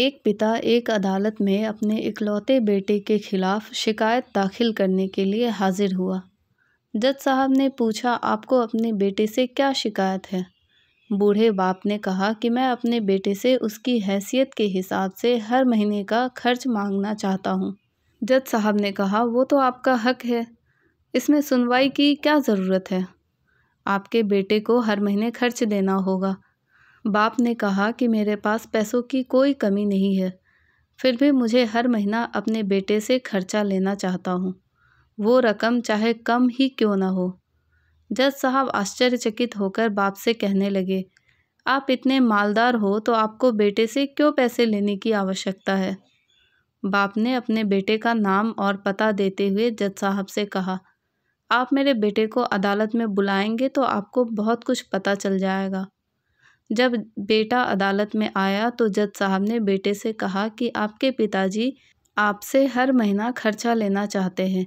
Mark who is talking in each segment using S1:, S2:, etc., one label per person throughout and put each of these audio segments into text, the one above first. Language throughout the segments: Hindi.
S1: एक पिता एक अदालत में अपने इकलौते बेटे के खिलाफ शिकायत दाखिल करने के लिए हाजिर हुआ जज साहब ने पूछा आपको अपने बेटे से क्या शिकायत है बूढ़े बाप ने कहा कि मैं अपने बेटे से उसकी हैसियत के हिसाब से हर महीने का खर्च मांगना चाहता हूँ जज साहब ने कहा वो तो आपका हक है इसमें सुनवाई की क्या ज़रूरत है आपके बेटे को हर महीने खर्च देना होगा बाप ने कहा कि मेरे पास पैसों की कोई कमी नहीं है फिर भी मुझे हर महीना अपने बेटे से खर्चा लेना चाहता हूँ वो रकम चाहे कम ही क्यों ना हो जज साहब आश्चर्यचकित होकर बाप से कहने लगे आप इतने मालदार हो तो आपको बेटे से क्यों पैसे लेने की आवश्यकता है बाप ने अपने बेटे का नाम और पता देते हुए जज साहब से कहा आप मेरे बेटे को अदालत में बुलाएंगे तो आपको बहुत कुछ पता चल जाएगा जब बेटा अदालत में आया तो जज साहब ने बेटे से कहा कि आपके पिताजी आपसे हर महीना खर्चा लेना चाहते हैं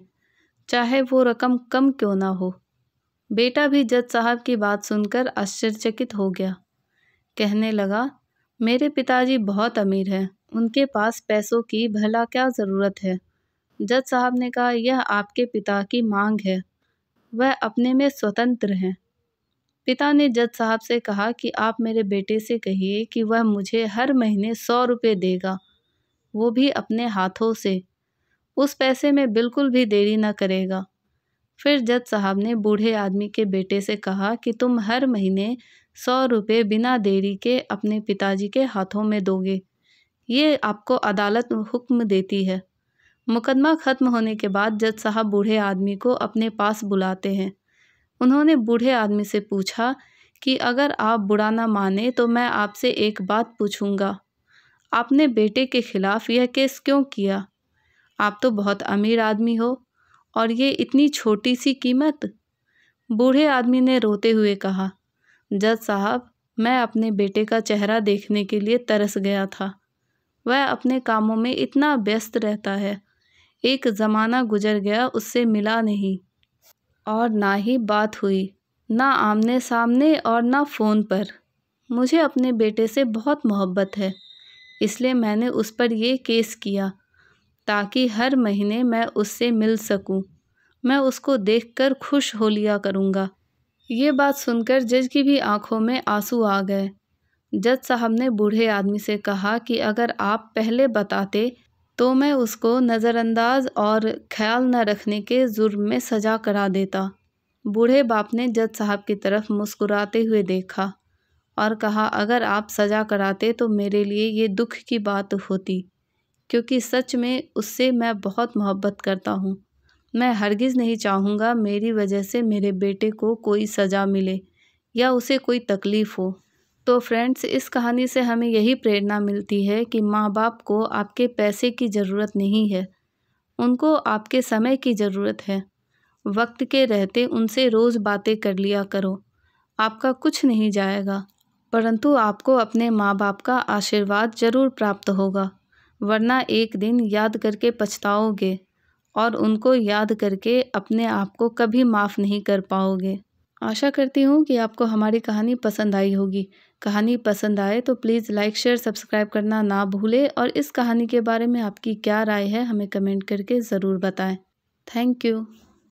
S1: चाहे वो रकम कम क्यों ना हो बेटा भी जज साहब की बात सुनकर आश्चर्यचकित हो गया कहने लगा मेरे पिताजी बहुत अमीर हैं उनके पास पैसों की भला क्या ज़रूरत है जज साहब ने कहा यह आपके पिता की मांग है वह अपने में स्वतंत्र हैं पिता ने जज साहब से कहा कि आप मेरे बेटे से कहिए कि वह मुझे हर महीने सौ रुपये देगा वो भी अपने हाथों से उस पैसे में बिल्कुल भी देरी न करेगा फिर जज साहब ने बूढ़े आदमी के बेटे से कहा कि तुम हर महीने सौ रुपये बिना देरी के अपने पिताजी के हाथों में दोगे ये आपको अदालत हुक्म देती है मुकदमा ख़त्म होने के बाद जज साहब बूढ़े आदमी को अपने पास बुलाते हैं उन्होंने बूढ़े आदमी से पूछा कि अगर आप बुरा ना माने तो मैं आपसे एक बात पूछूंगा आपने बेटे के ख़िलाफ़ यह केस क्यों किया आप तो बहुत अमीर आदमी हो और ये इतनी छोटी सी कीमत बूढ़े आदमी ने रोते हुए कहा जज साहब मैं अपने बेटे का चेहरा देखने के लिए तरस गया था वह अपने कामों में इतना व्यस्त रहता है एक ज़माना गुजर गया उससे मिला नहीं और ना ही बात हुई ना आमने सामने और ना फ़ोन पर मुझे अपने बेटे से बहुत मोहब्बत है इसलिए मैंने उस पर यह केस किया ताकि हर महीने मैं उससे मिल सकूं। मैं उसको देखकर खुश हो लिया करूँगा ये बात सुनकर जज की भी आंखों में आंसू आ गए जज साहब ने बूढ़े आदमी से कहा कि अगर आप पहले बताते तो मैं उसको नज़रअंदाज और ख्याल न रखने के जुर्म में सजा करा देता बूढ़े बाप ने जज साहब की तरफ मुस्कुराते हुए देखा और कहा अगर आप सज़ा कराते तो मेरे लिए ये दुख की बात होती क्योंकि सच में उससे मैं बहुत मोहब्बत करता हूँ मैं हरगिज़ नहीं चाहूँगा मेरी वजह से मेरे बेटे को कोई सज़ा मिले या उसे कोई तकलीफ़ हो तो फ्रेंड्स इस कहानी से हमें यही प्रेरणा मिलती है कि माँ बाप को आपके पैसे की ज़रूरत नहीं है उनको आपके समय की ज़रूरत है वक्त के रहते उनसे रोज़ बातें कर लिया करो आपका कुछ नहीं जाएगा परंतु आपको अपने माँ बाप का आशीर्वाद ज़रूर प्राप्त होगा वरना एक दिन याद करके पछताओगे और उनको याद करके अपने आप को कभी माफ़ नहीं कर पाओगे आशा करती हूँ कि आपको हमारी कहानी पसंद आई होगी कहानी पसंद आए तो प्लीज़ लाइक शेयर सब्सक्राइब करना ना भूलें और इस कहानी के बारे में आपकी क्या राय है हमें कमेंट करके ज़रूर बताएं थैंक यू